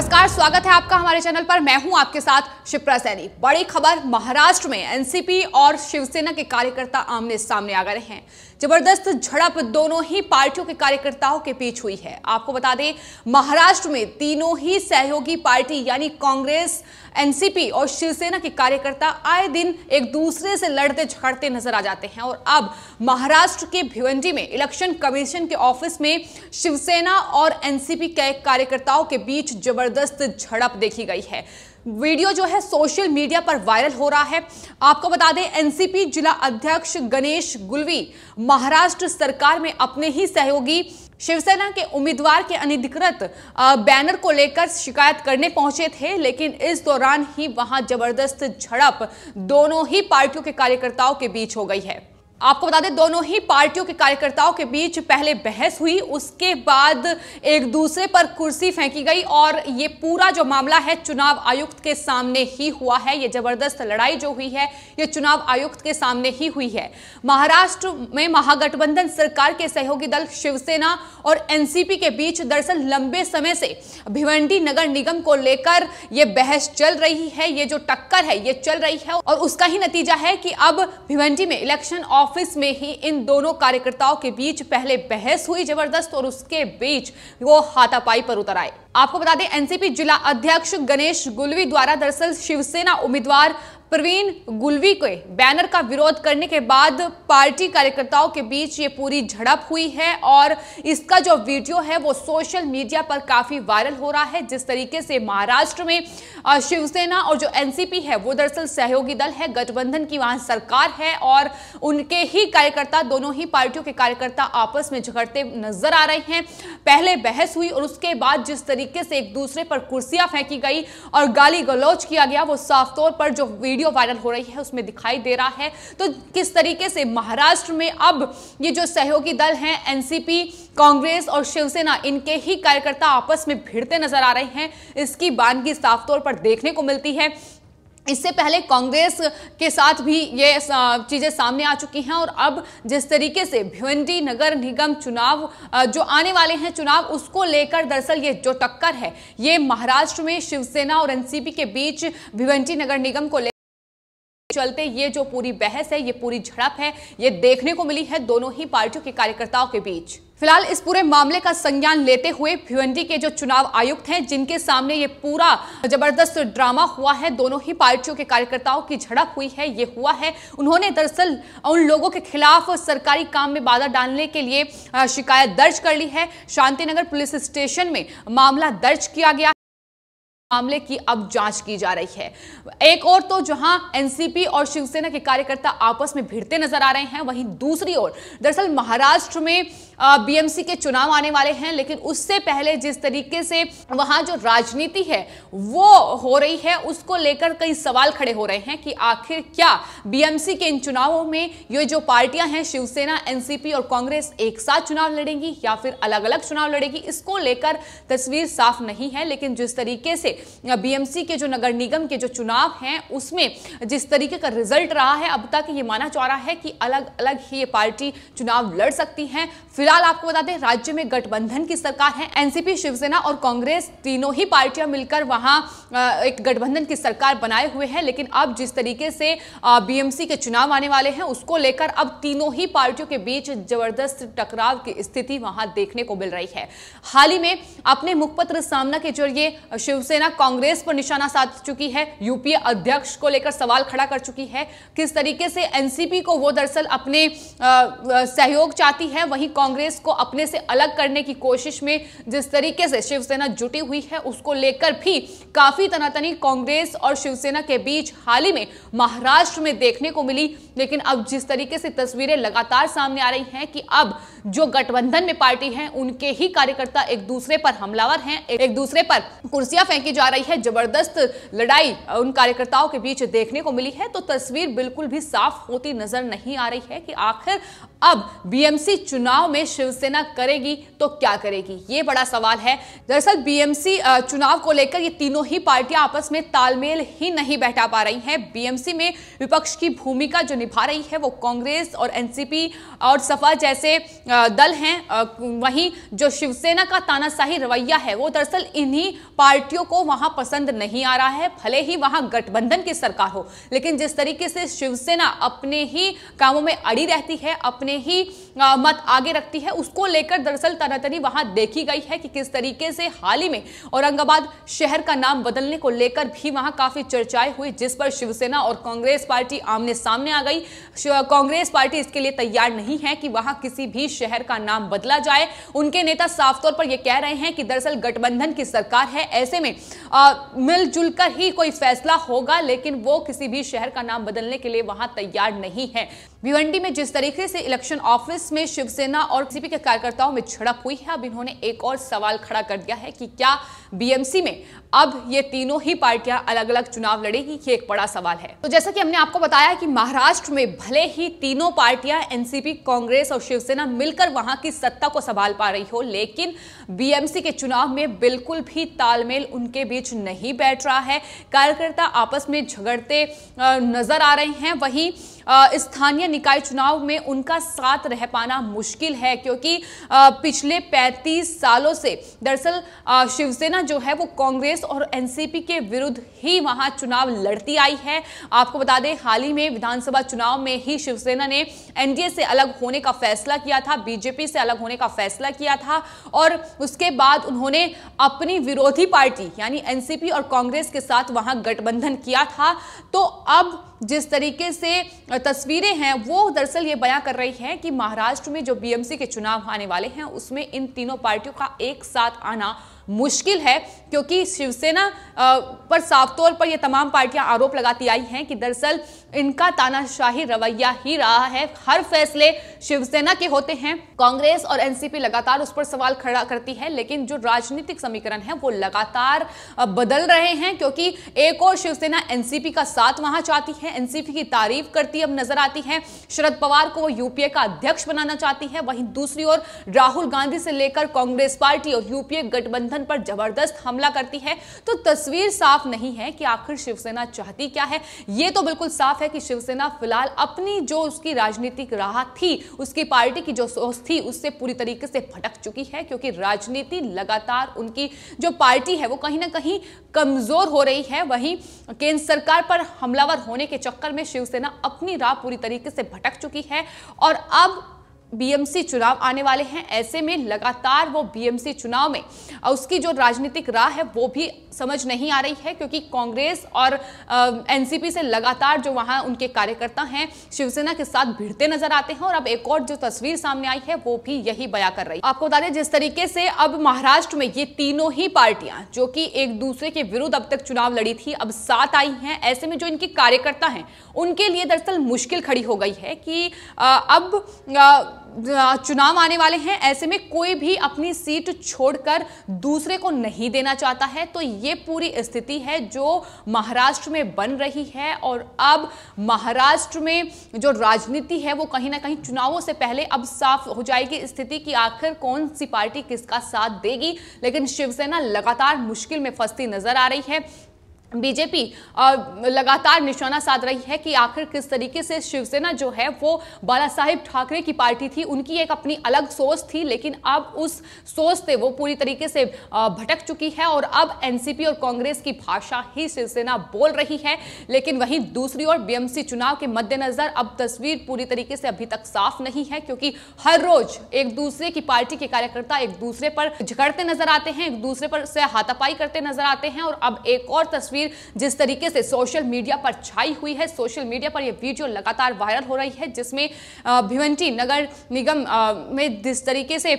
नमस्कार स्वागत है आपका हमारे चैनल पर मैं हूं आपके साथ शिप्रा सैनी बड़ी खबर महाराष्ट्र में एनसीपी और शिवसेना के कार्यकर्ता आमने सामने आ गए हैं जबरदस्त झड़प दोनों ही पार्टियों के कार्यकर्ताओं के बीच हुई है आपको बता दें महाराष्ट्र में तीनों ही सहयोगी पार्टी यानी कांग्रेस एनसीपी और शिवसेना के कार्यकर्ता आए दिन एक दूसरे से लड़ते झगड़ते नजर आ जाते हैं और अब महाराष्ट्र के भिवंडी में इलेक्शन कमीशन के ऑफिस में शिवसेना और एनसीपी के कार्यकर्ताओं के बीच जबरदस्त झड़प देखी गई है वीडियो जो है सोशल मीडिया पर वायरल हो रहा है आपको बता दें एनसीपी जिला अध्यक्ष गणेश गुलवी महाराष्ट्र सरकार में अपने ही सहयोगी शिवसेना के उम्मीदवार के अनधिकृत बैनर को लेकर शिकायत करने पहुंचे थे लेकिन इस दौरान ही वहां जबरदस्त झड़प दोनों ही पार्टियों के कार्यकर्ताओं के बीच हो गई है आपको बता दें दोनों ही पार्टियों के कार्यकर्ताओं के बीच पहले बहस हुई उसके बाद एक दूसरे पर कुर्सी फेंकी गई और ये पूरा जो मामला है चुनाव आयुक्त के सामने ही हुआ है ये जबरदस्त लड़ाई जो हुई है ये चुनाव आयुक्त के सामने ही हुई है महाराष्ट्र में महागठबंधन सरकार के सहयोगी दल शिवसेना और एनसीपी के बीच दरअसल लंबे समय से भिवंडी नगर निगम को लेकर यह बहस चल रही है ये जो टक्कर है ये चल रही है और उसका ही नतीजा है कि अब भिवंडी में इलेक्शन ऑफ ऑफिस में ही इन दोनों कार्यकर्ताओं के बीच पहले बहस हुई जबरदस्त और उसके बीच वो हाथापाई पर उतर आए आपको बता दें एनसीपी जिला अध्यक्ष गणेश गुलवी द्वारा दरअसल शिवसेना उम्मीदवार प्रवीण गुलवी के बैनर का विरोध करने के बाद पार्टी कार्यकर्ताओं के बीच ये पूरी झड़प हुई है और इसका जो वीडियो है वो सोशल मीडिया पर काफी वायरल हो रहा है जिस तरीके से महाराष्ट्र में शिवसेना और जो एनसीपी है वो दरअसल सहयोगी दल है गठबंधन की वहां सरकार है और उनके ही कार्यकर्ता दोनों ही पार्टियों के कार्यकर्ता आपस में झगड़ते नजर आ रहे हैं पहले बहस हुई और उसके बाद जिस तरीके से एक दूसरे पर कुर्सियां फेंकी गई और गाली गलौच किया गया वो साफ तौर पर जो वीडियो वीडियो वायरल हो रही है उसमें दिखाई दे रहा है तो किस तरीके से महाराष्ट्र में अब ये जो सहयोगी दल हैं एनसीपी कांग्रेस और शिवसेना इनके ही कार्यकर्ता आपस में भिड़ते नजर आ रहे हैं इसकी बानगी साफ तौर पर देखने को मिलती है इससे पहले कांग्रेस के साथ भी ये चीज़ें सामने आ चुकी हैं और अब जिस तरीके से भिवंडी नगर निगम चुनाव जो आने वाले हैं चुनाव उसको लेकर दरअसल ये जो टक्कर है ये महाराष्ट्र में शिवसेना और एनसीपी के बीच भिवंडी नगर निगम को लेकर चलते ये जो पूरी बहस है ये पूरी झड़प है ये देखने को मिली है दोनों ही पार्टियों के कार्यकर्ताओं के बीच फिलहाल इस पूरे मामले का संज्ञान लेते हुए भिवंडी के जो चुनाव आयुक्त हैं जिनके सामने ये पूरा जबरदस्त ड्रामा हुआ है दोनों ही पार्टियों के कार्यकर्ताओं की झड़प हुई है ये हुआ है उन्होंने दरअसल उन लोगों के खिलाफ सरकारी काम में बाधा डालने के लिए शिकायत दर्ज कर ली है शांतिनगर पुलिस स्टेशन में मामला दर्ज किया गया मामले की अब जांच की जा रही है एक और तो जहां एनसीपी और शिवसेना के कार्यकर्ता आपस में भिड़ते नजर आ रहे हैं वहीं दूसरी ओर दरअसल महाराष्ट्र में बीएमसी के चुनाव आने वाले हैं लेकिन उससे पहले जिस तरीके से वहां जो राजनीति है वो हो रही है उसको लेकर कई सवाल खड़े हो रहे हैं कि आखिर क्या बीएमसी के इन चुनावों में ये जो पार्टियां हैं शिवसेना एनसीपी और कांग्रेस एक साथ चुनाव लड़ेंगी या फिर अलग अलग चुनाव लड़ेगी इसको लेकर तस्वीर साफ नहीं है लेकिन जिस तरीके से बीएमसी के जो नगर निगम के जो चुनाव हैं उसमें जिस तरीके का रिजल्ट रहा है अब तक ये माना जा रहा है कि अलग अलग ही ये पार्टी चुनाव लड़ सकती हैं फिलहाल आपको बता दें राज्य में गठबंधन की सरकार है एनसीपी शिवसेना और कांग्रेस तीनों ही पार्टियां मिलकर वहां एक गठबंधन की सरकार बनाए हुए हैं लेकिन अब जिस तरीके से बीएमसी के चुनाव आने वाले हैं उसको लेकर अब तीनों ही पार्टियों के बीच जबरदस्त टकराव की स्थिति वहां देखने को मिल रही है हाल ही में अपने मुखपत्र सामना के जरिए शिवसेना कांग्रेस पर निशाना साध चुकी है यूपीए अध्यक्ष को लेकर सवाल खड़ा कर चुकी है किस तरीके से एनसीपी को वो दरअसल अपने सहयोग चाहती है वहीं कांग्रेस को अपने से अलग करने की कोशिश में जिस तरीके से शिवसेना जुटी हुई है उसको लेकर भी काफी तनातनी कांग्रेस और शिवसेना के बीच हाल ही में महाराष्ट्र में देखने को मिली लेकिन अब जिस तरीके से तस्वीरें लगातार सामने आ रही हैं कि अब जो गठबंधन में पार्टी है उनके ही कार्यकर्ता एक दूसरे पर हमलावर हैं एक दूसरे पर कुर्सियां फेंकी जा रही है जबरदस्त लड़ाई उन कार्यकर्ताओं के बीच देखने को मिली है तो तस्वीर बिल्कुल भी साफ होती नजर नहीं आ रही है कि आखिर अब बीएमसी चुनाव में शिवसेना करेगी तो क्या करेगी ये बड़ा सवाल है दरअसल बीएमसी चुनाव को लेकर ये तीनों ही पार्टियां आपस में तालमेल ही नहीं बैठा पा रही हैं बीएमसी में विपक्ष की भूमिका जो निभा रही है वो कांग्रेस और एनसीपी और सपा जैसे दल हैं वहीं जो शिवसेना का तानाशाही रवैया है वो दरअसल इन्हीं पार्टियों को वहां पसंद नहीं आ रहा है भले ही वहां गठबंधन की सरकार हो लेकिन जिस तरीके से शिवसेना अपने ही कामों में अड़ी रहती है अपने ही मत आगे रखती है उसको लेकर दरअसल तनातनी वहां देखी गई है कि किस तरीके से हाल ही में औरंगाबाद शहर का नाम बदलने को लेकर भी वहां काफी चर्चाएं हुई जिस पर शिवसेना और कांग्रेस पार्टी आमने सामने आ गई कांग्रेस पार्टी इसके लिए तैयार नहीं है कि वहां किसी भी शहर का नाम बदला जाए उनके नेता साफ तौर पर यह कह रहे हैं कि दरअसल गठबंधन की सरकार है ऐसे में मिलजुल कर ही कोई फैसला होगा लेकिन वो किसी भी शहर का नाम बदलने के लिए वहां तैयार नहीं है भिवंडी में जिस तरीके से इलेक्शन ऑफिस में शिवसेना और सीपी के कार्यकर्ताओं में झड़प हुई है अब इन्होंने एक और सवाल खड़ा कर दिया है कि क्या बीएमसी में अब ये तीनों ही पार्टियां अलग अलग चुनाव लड़ेगी ये एक बड़ा सवाल है तो जैसा कि हमने आपको बताया कि महाराष्ट्र में भले ही तीनों पार्टियां एनसीपी कांग्रेस और शिवसेना मिलकर वहां की सत्ता को संभाल पा रही हो लेकिन बीएमसी के चुनाव में बिल्कुल भी तालमेल उनके बीच नहीं बैठ रहा है कार्यकर्ता आपस में झगड़ते नजर आ रहे हैं वहीं स्थानीय निकाय चुनाव में उनका साथ रह पाना मुश्किल है क्योंकि पिछले 35 सालों से दरअसल शिवसेना जो है वो कांग्रेस और एनसीपी के विरुद्ध ही वहां चुनाव लड़ती आई है आपको बता दें हाल ही में विधानसभा चुनाव में ही शिवसेना ने एनडीए से अलग होने का फैसला किया था बीजेपी से अलग होने का फैसला किया था और उसके बाद उन्होंने अपनी विरोधी पार्टी यानी एनसीपी और कांग्रेस के साथ वहां गठबंधन किया था तो अब जिस तरीके से तस्वीरें हैं वो दरअसल ये बयां कर रही हैं कि महाराष्ट्र में जो बीएमसी के चुनाव आने वाले हैं उसमें इन तीनों पार्टियों का एक साथ आना मुश्किल है क्योंकि शिवसेना पर साफ तौर पर ये तमाम पार्टियां आरोप लगाती आई हैं कि दरअसल इनका तानाशाही रवैया ही रहा है हर फैसले शिवसेना के होते हैं कांग्रेस और एनसीपी लगातार उस पर सवाल खड़ा करती है लेकिन जो राजनीतिक समीकरण है वो लगातार बदल रहे हैं क्योंकि एक और शिवसेना एनसीपी का साथ वहां चाहती है एनसीपी की तारीफ करती अब नजर आती है शरद पवार को वो यूपीए का अध्यक्ष बनाना चाहती है वहीं दूसरी ओर राहुल गांधी से लेकर कांग्रेस पार्टी और यूपीए गठबंधन संगठन पर जबरदस्त हमला करती है तो तस्वीर साफ नहीं है कि आखिर शिवसेना चाहती क्या है यह तो बिल्कुल साफ है कि शिवसेना फिलहाल अपनी जो उसकी राजनीतिक राह थी उसकी पार्टी की जो सोच थी उससे पूरी तरीके से भटक चुकी है क्योंकि राजनीति लगातार उनकी जो पार्टी है वो कहीं ना कहीं कमजोर हो रही है वहीं केंद्र सरकार पर हमलावर होने के चक्कर में शिवसेना अपनी राह पूरी तरीके से भटक चुकी है और अब बीएमसी चुनाव आने वाले हैं ऐसे में लगातार वो बीएमसी चुनाव में उसकी जो राजनीतिक राह है वो भी समझ नहीं आ रही है क्योंकि कांग्रेस और एनसीपी से लगातार जो वहाँ उनके कार्यकर्ता हैं शिवसेना के साथ भिड़ते नजर आते हैं और अब एक और जो तस्वीर सामने आई है वो भी यही बया कर रही है आपको बता दें जिस तरीके से अब महाराष्ट्र में ये तीनों ही पार्टियां जो कि एक दूसरे के विरुद्ध अब तक चुनाव लड़ी थी अब साथ आई हैं ऐसे में जो इनके कार्यकर्ता हैं उनके लिए दरअसल मुश्किल खड़ी हो गई है कि अब चुनाव आने वाले हैं ऐसे में कोई भी अपनी सीट छोड़कर दूसरे को नहीं देना चाहता है तो ये पूरी स्थिति है जो महाराष्ट्र में बन रही है और अब महाराष्ट्र में जो राजनीति है वो कहीं ना कहीं चुनावों से पहले अब साफ हो जाएगी स्थिति कि आखिर कौन सी पार्टी किसका साथ देगी लेकिन शिवसेना लगातार मुश्किल में फंसती नजर आ रही है बीजेपी लगातार निशाना साध रही है कि आखिर किस तरीके से शिवसेना जो है वो बाला साहेब ठाकरे की पार्टी थी उनकी एक अपनी अलग सोच थी लेकिन अब उस सोच से वो पूरी तरीके से भटक चुकी है और अब एनसीपी और कांग्रेस की भाषा ही शिवसेना बोल रही है लेकिन वहीं दूसरी ओर बीएमसी चुनाव के मद्देनजर अब तस्वीर पूरी तरीके से अभी तक साफ नहीं है क्योंकि हर रोज एक दूसरे की पार्टी के कार्यकर्ता एक दूसरे पर झगड़ते नजर आते हैं एक दूसरे पर से हाथापाई करते नजर आते हैं और अब एक और तस्वीर तस्वीर जिस तरीके से सोशल मीडिया पर छाई हुई है सोशल मीडिया पर यह वीडियो लगातार वायरल हो रही है जिसमें भिवंटी नगर निगम में जिस तरीके से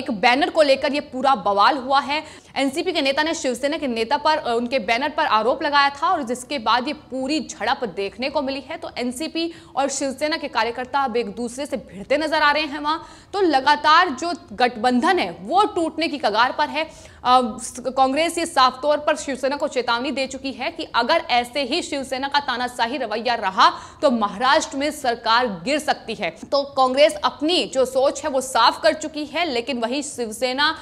एक बैनर को लेकर यह पूरा बवाल हुआ है एनसीपी के नेता ने शिवसेना के नेता पर उनके बैनर पर आरोप लगाया था और जिसके बाद ये पूरी झड़प देखने को मिली है तो एनसीपी और शिवसेना के कार्यकर्ता अब एक दूसरे से भिड़ते नजर आ रहे हैं वहां तो लगातार जो गठबंधन है वो टूटने की कगार पर है कांग्रेस ये साफ तौर पर शिवसेना को चेतावनी दे चुकी है कि अगर ऐसे ही शिवसेना का तानाशाही रवैया रहा तो महाराष्ट्र में सरकार गिर सकती है तो कांग्रेस अपनी जो सोच है वो साफ कर चुकी है लेकिन वही शिवसेना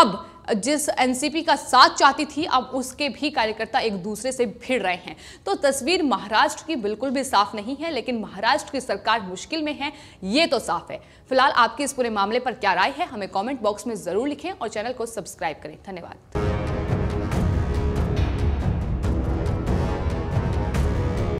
अब जिस एनसीपी का साथ चाहती थी अब उसके भी कार्यकर्ता एक दूसरे से भिड़ रहे हैं तो तस्वीर महाराष्ट्र की बिल्कुल भी साफ नहीं है लेकिन महाराष्ट्र की सरकार मुश्किल में है ये तो साफ है फिलहाल आपके इस पूरे मामले पर क्या राय है हमें कॉमेंट बॉक्स में जरूर लिखें और चैनल को सब्सक्राइब करें धन्यवाद